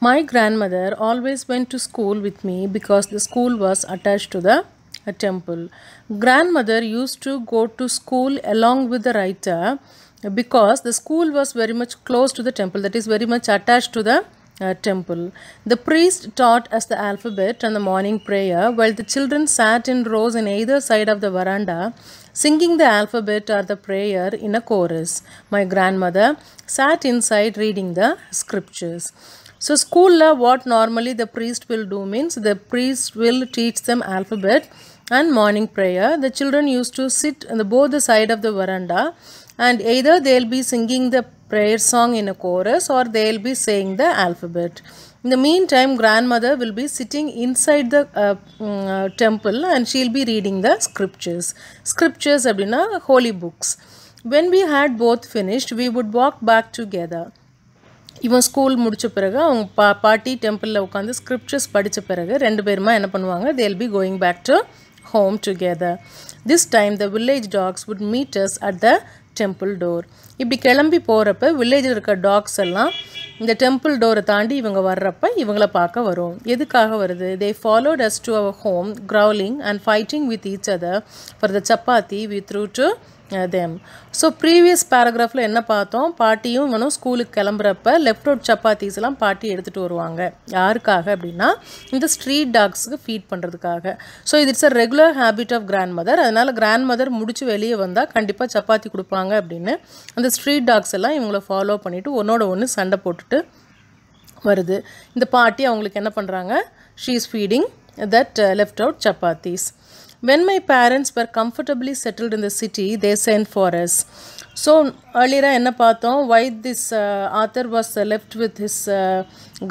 My grandmother always went to school with me because the school was attached to the temple. Grandmother used to go to school along with the writer because the school was very much close to the temple, that is, very much attached to the uh, temple. The priest taught us the alphabet and the morning prayer while the children sat in rows on either side of the veranda singing the alphabet or the prayer in a chorus. My grandmother sat inside reading the scriptures. So school what normally the priest will do means the priest will teach them alphabet and morning prayer. The children used to sit on the, both the side of the veranda and either they'll be singing the prayer song in a chorus or they'll be saying the alphabet. In the meantime, grandmother will be sitting inside the uh, mm, uh, temple and she'll be reading the scriptures. Scriptures அப்படின்னா holy books. When we had both finished, we would walk back together. இவன் school முடித்த பிறகு அவங்க பா பாட்டி டெம்பிளில் உட்காந்து scriptures படித்த பிறகு ரெண்டு பேருமா என்ன பண்ணுவாங்க they'll be going back to home together this time the village dogs would meet us at the temple door இப்படி கிளம்பி போகிறப்ப வில்லேஜில் இருக்க டாக்ஸ் எல்லாம் இந்த டெம்பிள் டோரை தாண்டி இவங்க வர்றப்ப இவங்கள பார்க்க வரும் எதுக்காக வருது they followed us to our home growling and fighting with each other for the chapati we threw to them so previous பேராகிராஃபில் என்ன பார்த்தோம் பாட்டியும் இவனும் ஸ்கூலுக்கு கிளம்புறப்ப லெஃப்ட் அவுட் எல்லாம் பாட்டி எடுத்துகிட்டு வருவாங்க யாருக்காக அப்படின்னா இந்த ஸ்ட்ரீட் டாக்ஸுக்கு ஃபீட் பண்ணுறதுக்காக ஸோ இது it's a regular habit of grand mother அதனால் கிராண்ட் மதர் முடிச்சு வெளியே வந்தால் கண்டிப்பாக சப்பாத்தி கொடுப்பாங்க அப்படின்னு அந்த ஸ்ட்ரீட் டாக்ஸ் எல்லாம் இவங்களை ஃபாலோ பண்ணிவிட்டு ஒன்றோட ஒன்று சண்டை போட்டுட்டு வருது இந்த பாட்டி அவங்களுக்கு என்ன பண்ணுறாங்க she's feeding that left out chapatis when my parents were comfortably settled in the city they sent for so ஏர்லியராக என்ன பார்த்தோம் why this author was left with his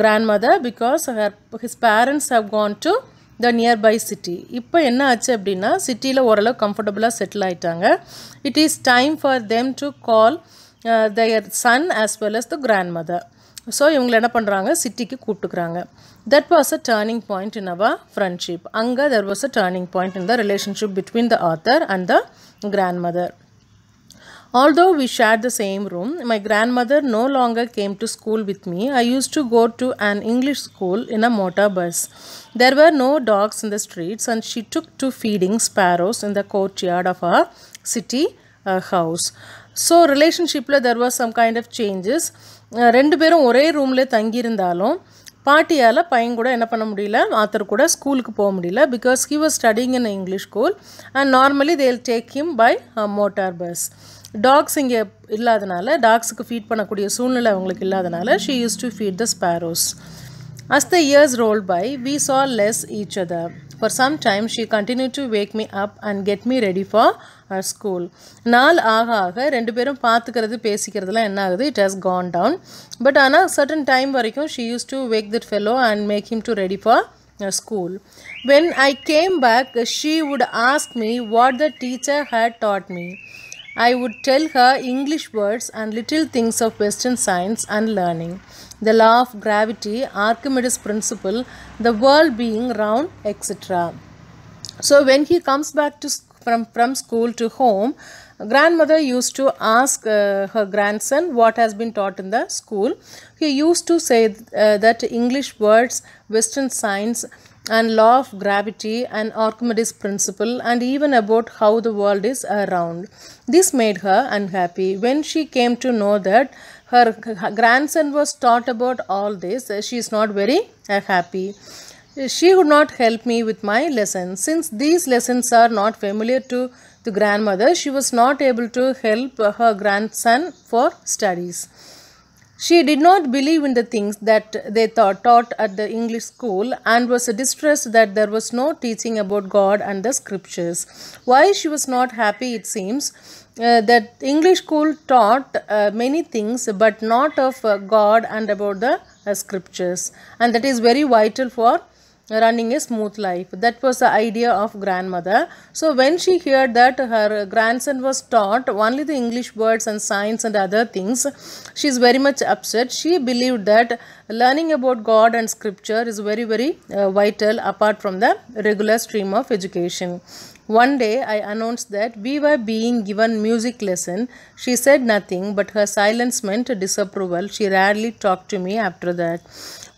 grand mother because her his parents have gone to the nearby city இப்போ என்ன ஆச்சு அப்படின்னா சிட்டியில் ஓரளவு கம்ஃபர்டபுளாக செட்டில் ஆகிட்டாங்க it is time for them to call their son as well as the grand mother so இவங்களை என்ன பண்ணுறாங்க சிட்டிக்கு கூப்பிட்டுக்கிறாங்க that was a turning point in our friendship அங்கே there was a turning point in the relationship between the author and the grand mother Although we shared the same room, my grandmother no longer came to school with me. I used to go to an English school in a motor bus. There were no dogs in the streets and she took to feeding sparrows in the courtyard of our city uh, house. So ரிலேஷன்ஷிப்பில் there was some kind of changes ரெண்டு பேரும் ஒரே ரூம்லேயே தங்கியிருந்தாலும் பாட்டியால் பையன் கூட என்ன பண்ண முடியல author கூட ஸ்கூலுக்கு போக முடியல because he was studying in English school and normally they'll take him by motor bus dogs இங்கே இல்லாதனால டாக்ஸுக்கு ஃபீட் பண்ணக்கூடிய சூழ்நிலை அவங்களுக்கு இல்லாதனால she used to feed the sparrows as the years roll by we saw less each other for some time she continue to wake me up and get me ready for our school நாள் ஆக ஆக ரெண்டு பேரும் பார்த்துக்கிறது பேசிக்கிறதுலாம் என்ன ஆகுது it has gone down but ஆனால் சர்டன் டைம் வரைக்கும் she used to wake that fellow and make him to ready for school when I came back she would ask me what the teacher had taught me I would tell her English words and little things of Western science and learning. The law of gravity, Archimedes' principle, the world being round, etc. So when he comes back to, from, from school to home, grandmother used to ask uh, her grandson what has been taught in the school. He used to say uh, that English words, Western science, and law of gravity and Archimedes principle and even about how the world is around. This made her unhappy. When she came to know that her grandson was taught about all this, she is not very happy. She would not help me with my lessons. Since these lessons are not familiar to the grandmother, she was not able to help her grandson for studies. She did not believe in the things that they thought, taught at the English school and was distressed that there was no teaching about God and the scriptures. Why she was not happy, it seems, uh, that English school taught uh, many things but not of uh, God and about the uh, scriptures. And that is very vital for running a smooth life. That was the idea of grandmother. So when she heard that her grandson was taught only the English words and science and other things, she is very much upset. She believed that learning about God and scripture is very very uh, vital apart from the regular stream of education. One day I announced that we were being given music lesson. She said nothing but her silence meant disapproval. She rarely talked to me after that.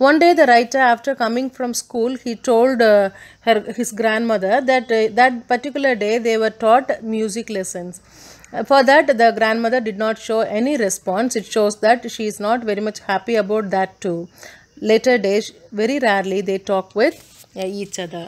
One day the writer after coming from school he told uh, her, his grandmother that uh, that particular day they were taught music lessons. Uh, for that, the grandmother did not show any response. It shows that she is not very much happy about that too. Later days, very rarely they talk with uh, each other.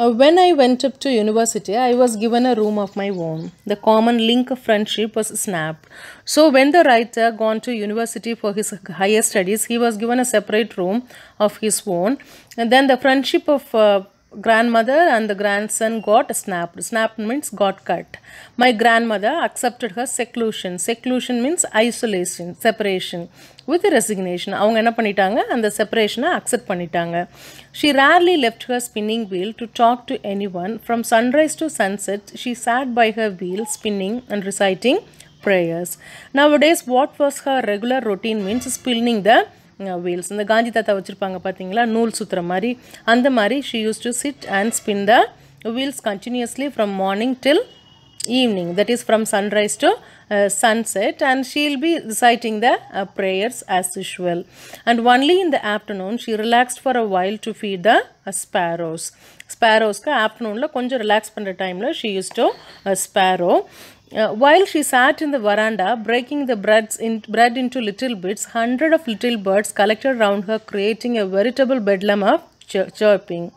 Uh, when I went up to university, I was given a room of my own. The common link of friendship was snapped. So when the writer gone to university for his higher studies, he was given a separate room of his own. And then the friendship of uh, grandmother and the grandson got snapped. Snapped means got cut. My grandmother accepted her seclusion. Seclusion means isolation, separation. With the resignation, அவங்க என்ன the separation separationை accept பண்ணிட்டாங்க. She rarely left her spinning wheel to talk to anyone. From sunrise to sunset, she sat by her wheel spinning and reciting prayers. Nowadays, what was her regular routine means spinning the wheels இந்த காந்தி தாத்தா வச்சுருப்பாங்க பார்த்தீங்களா நூல் சுத்துற மாதிரி அந்த மாதிரி she used to sit and spin the wheels continuously from morning till evening that is from sunrise to set and she'll be reciting the prayers as usual and only in the afternoon she relax for a while to feed the sparrows ஸ்பேரோஸ்க்கு ஆஃப்டர்நூனில் கொஞ்சம் relax பண்ணுற டைமில் she used to sparrow Uh, while she sat in the veranda, breaking the breads in, bread into little bits, hundreds of little birds collected round her, creating a veritable bedlam of chir chirping.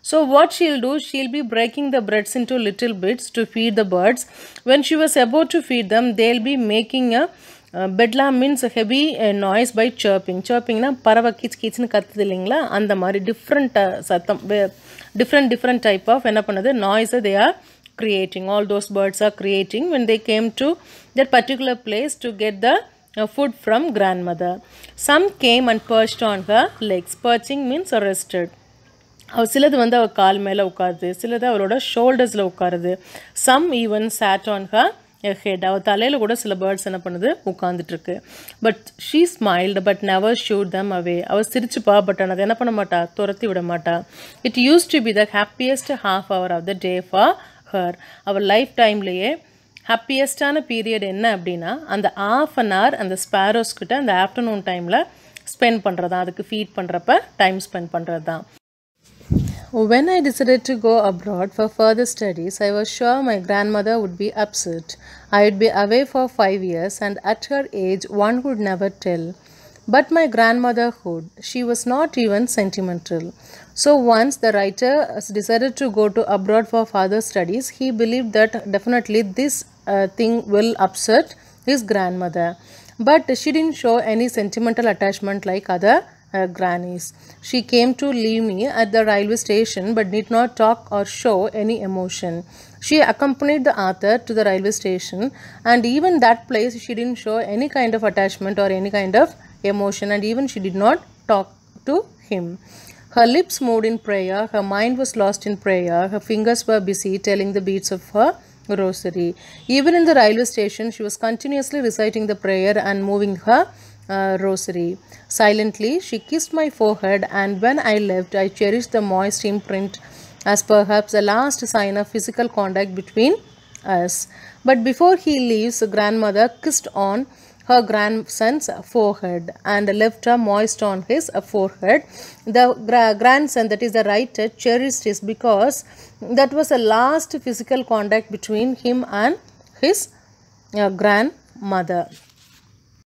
So what she'll do, she'll be breaking the breads into little bits to feed the birds. When she was about to feed them, they'll be making a uh, bedlam means a heavy uh, noise by chirping. Chirpingனா பறவை கீச் கீச்னு கத்துது இல்லைங்களா அந்த மாதிரி different சத்தம் different different type of என்ன பண்ணுது noise they are creating all those birds are creating when they came to that particular place to get the uh, food from grandmother some came and perched on her legs perching means rested அவள் சிலது வந்து அவள் கால் மேலே உட்காருது சிலது அவளோட ஷோல்டர்ஸில் உட்காருது some even sat on her head அவள் தலையில் கூட சில பேர்ட்ஸ் என்ன பண்ணுது உட்காந்துட்டுருக்கு but she smiled but never shooed them away அவள் சிரிச்சுப்பா பட் ஆனால் அதை என்ன பண்ண மாட்டா துரத்தி விட மாட்டா it used to be the happiest half hour of the day for her அவள் லைஃப் டைம்லேயே ஹாப்பியஸ்டான பீரியட் என்ன அப்படின்னா அந்த ஆஃப் அன் ஹவர் அந்த ஸ்பேரோஸ்கிட்ட அந்த ஆஃப்டர்நூன் டைமில் ஸ்பெண்ட் பண்ணுறது தான் அதுக்கு ஃபீட் பண்ணுறப்ப டைம் ஸ்பெண்ட் பண்ணுறது தான் When I decided to go abroad for further studies, I was sure my grandmother would be upset. I would be away for five years, and at her age, one could never tell. But my grandmother She was not even sentimental. So once the writer decided to go to abroad for further studies, he believed that definitely this uh, thing will upset his grandmother. But she didn't show any sentimental attachment like other uh, grannies. She came to leave me at the railway station but did not talk or show any emotion. She accompanied the author to the railway station and even that place she didn't show any kind of attachment or any kind of emotion and even she did not talk to him. Her lips moved in prayer, her mind was lost in prayer, her fingers were busy telling the beats of her rosary. Even in the railway station, she was continuously reciting the prayer and moving her uh, rosary. Silently, she kissed my forehead and when I left, I cherished the moist imprint as perhaps the last sign of physical contact between us. But before he leaves, grandmother kissed on her grandson's forehead and left her moist on his forehead. The gra grandson, that is the writer, cherished this because that was the last physical contact between him and his uh, grandmother.